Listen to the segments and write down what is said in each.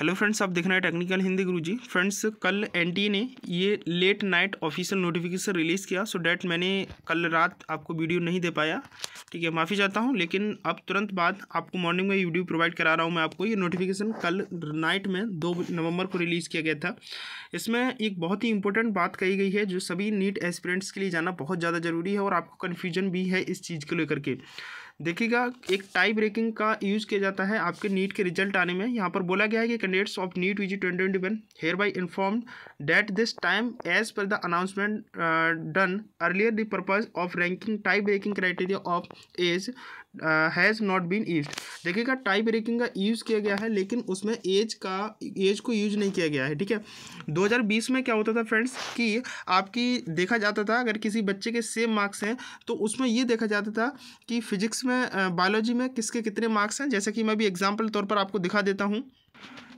hello friends आप देख रहे हैं टेक्निकल हिंदी गुरुजी फ्रेंड्स कल ए e ने ये late night official notification release किया सो डैट मैंने कल रात आपको वीडियो नहीं दे पाया ठीक है माफ़ी चाहता हूँ लेकिन अब तुरंत बाद आपको मॉर्निंग में वीडियो प्रोवाइड करा रहा हूँ मैं आपको ये नोटिफिकेशन कल नाइट में दो नवंबर को रिलीज़ किया गया था इसमें एक बहुत ही इंपॉर्टेंट बात कही गई है जो सभी नीट एस्पिरेंट्स के लिए जाना बहुत ज़्यादा ज़रूरी है और आपको कन्फ्यूजन भी है इस चीज़ को लेकर के देखिएगा एक टाई ब्रेकिंग का यूज़ किया जाता है आपके नीट के रिजल्ट आने में यहाँ पर बोला गया है कि candidates of NEET U G twenty twenty one hereby inform that this time as per the announcement done earlier the purpose of ranking tie breaking criteria of age has not been use देखिएगा tie breaking का use किया गया है लेकिन उसमें as का as को use नहीं किया गया है ठीक है 2020 में क्या होता था फ्रेंड्स कि आपकी देखा जाता था अगर किसी बच्चे के सेम मार्क्स हैं तो उसमें ये देखा जाता था कि फिजिक्स में में बायोलॉजी में किसके कितने मार्क्स हैं जैसे कि मैं भी एग्जाम्पल तौर पर आपको दिखा देता हूँ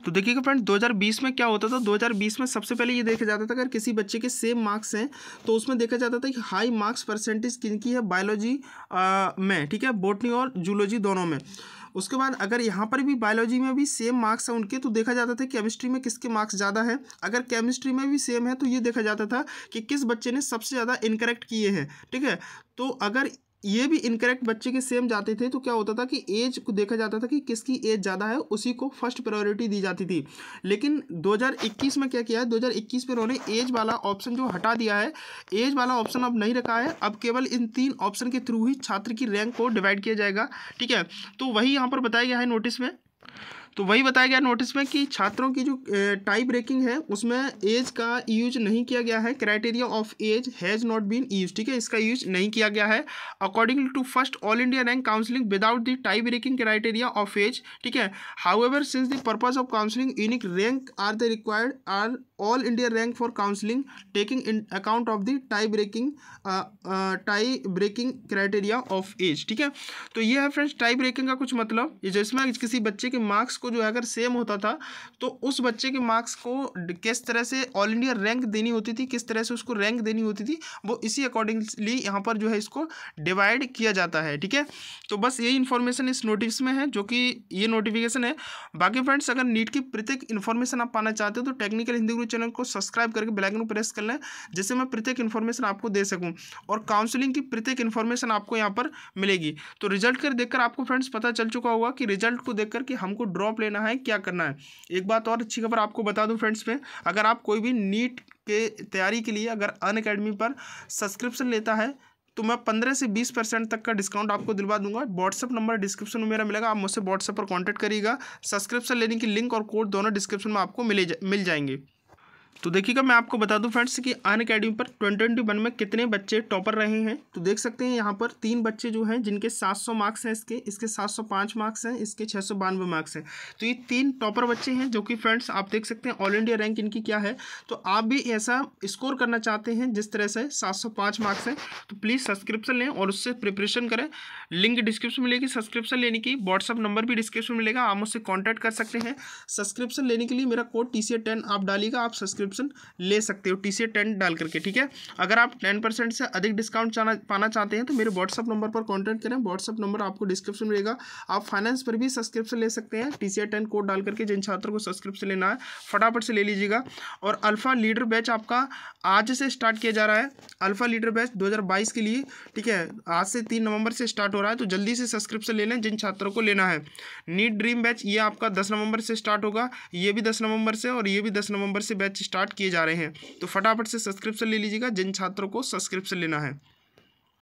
तो देखिएगा फ्रेंड 2020 में क्या होता था 2020 में सबसे पहले ये देखा जाता था अगर किसी बच्चे के सेम मार्क्स हैं तो उसमें देखा जाता था कि हाई मार्क्स परसेंटेज किन की है बायोलॉजी में ठीक है बोटनी और जूलॉजी दोनों में उसके बाद अगर यहाँ पर भी बायोलॉजी में भी सेम मार्क्स हैं उनके तो देखा जाता था केमिस्ट्री में किसके मार्क्स ज़्यादा है अगर केमिस्ट्री में भी सेम है तो ये देखा जाता था कि किस बच्चे ने सबसे ज़्यादा इनकरेक्ट किए हैं ठीक है तो अगर ये भी इनकरेक्ट बच्चे के सेम जाते थे तो क्या होता था कि एज को देखा जाता था कि किसकी एज ज़्यादा है उसी को फर्स्ट प्रायोरिटी दी जाती थी लेकिन 2021 में क्या किया है 2021 में उन्होंने एज वाला ऑप्शन जो हटा दिया है एज वाला ऑप्शन अब नहीं रखा है अब केवल इन तीन ऑप्शन के थ्रू ही छात्र की रैंक को डिवाइड किया जाएगा ठीक है तो वही यहाँ पर बताया गया है नोटिस में तो वही बताया गया नोटिस में कि छात्रों की जो टाई ब्रेकिंग है उसमें एज का यूज नहीं किया गया है criteria of age has not been use ठीक है इसका यूज नहीं किया गया है according to first all India rank counselling without the tie breaking criteria of age ठीक है however since the purpose of counselling unique rank are the required are all India rank for counselling taking in account of the tie breaking tie breaking criteria of age ठीक है तो ये है friends tie breaking का कुछ मतलब जिसमें किसी बच्चे के मार्क्स को जो है अगर सेम होता था तो उस बच्चे के मार्क्स को किस तरह से ऑल इंडिया रैंक देनी होती थी किस तरह से उसको रैंक देनी होती थी वो इसी अकॉर्डिंगली यहाँ पर जो है इसको डिवाइड किया जाता है ठीक है तो बस यही इन्फॉर्मेशन इस नोटिस में है जो कि ये नोटिफिकेशन है बाकी फ्रेंड्स अगर नीट की प्रत्येक इन्फॉर्मेशन आप पाना चाहते हो तो टेक्निकल हिंदी गुरु चैनल को सब्सक्राइब करके बेलाइकन को प्रेस कर लें जिससे मैं प्रत्येक इन्फॉर्मेशन आपको दे सकूँ और काउंसिलिंग की प्रत्येक इन्फॉर्मेशन आपको यहाँ पर मिलेगी तो रिजल्ट कर देखकर आपको फ्रेंड्स पता चल चुका होगा कि रिजल्ट को देख कि हमको ड्रॉप फॉर्म लेना है क्या करना है एक बात और अच्छी खबर आपको बता दूं फ्रेंड्स में अगर आप कोई भी नीट के तैयारी के लिए अगर अन अकेडमी पर सब्सक्रिप्शन लेता है तो मैं पंद्रह से बीस परसेंट तक का डिस्काउंट आपको दिलवा दूंगा व्हाट्सअप नंबर डिस्क्रिप्शन में मेरा मिलेगा आप मुझसे व्हाट्सअप पर कॉन्टैक्ट करिएगा सब्सक्रिप्शन लेने की लिंक और कोड दोनों डिस्क्रिप्शन में आपको मिले जा, मिल जाएंगे तो देखिएगा मैं आपको बता दूं फ्रेंड्स कि अन अकेडमी पर ट्वेंटी ट्वेंटी वन में कितने बच्चे टॉपर रहे हैं तो देख सकते हैं यहाँ पर तीन बच्चे जो हैं जिनके सात सौ मार्क्स हैं इसके इसके सात सौ पाँच मार्क्स हैं इसके छः सौ बानवे मार्क्स हैं तो ये तीन टॉपर बच्चे हैं जो कि फ्रेंड्स आप देख सकते हैं ऑल इंडिया रैंक इनकी क्या है तो आप भी ऐसा स्कोर करना चाहते हैं जिस तरह से सात सौ पाँच मार्क्स हैं तो प्लीज़ सब्सक्रिप्शन लें और उससे प्रिपरेशन करें लिंक डिस्क्रिप्शन में मिलेगी सब्सक्रिप्शन लेने की व्हाट्सअप नंबर भी डिस्क्रिप्शन में मिलेगा आप मुझसे कॉन्टैक्ट कर सकते हैं सब्सक्रिप्शन लेने के लिए मेरा कोड टी सी टेन आप डालिएगा आप सब्सक्रिप्शन सब्सक्रिप्शन ले सकते हो टी सी टेन डाल करके ठीक है अगर आप टेन परसेंट से अधिक डिस्काउंट पाना चाहते हैं तो मेरे व्हाट्सअप नंबर पर कॉन्टैक्ट करें व्हाट्सअप नंबर आपको डिस्क्रिप्शन मिलेगा आप फाइनेंस पर भी सब्सक्रिप्शन ले सकते हैं टी सी टेन कोड डाल करके जिन छात्रों को सब्सक्रिप्शन लेना है फटाफट से ले लीजिएगा और अल्फ़ा लीडर बैच आपका आज से स्टार्ट किया जा रहा है अल्फ़ा लीडर बैच दो के लिए ठीक है आज से तीन नवंबर से स्टार्ट हो रहा है तो जल्दी से सब्सक्रिप्शन ले लें जिन छात्रों को लेना है नीट ड्रीम बैच ये आपका दस नवंबर से स्टार्ट होगा ये भी दस नवंबर से और ये भी दस नवंबर से बैच स्टार्ट किए जा रहे हैं तो फटाफट से सब्सक्रिप्शन ले लीजिएगा जिन छात्रों को सब्सक्रिप्शन लेना है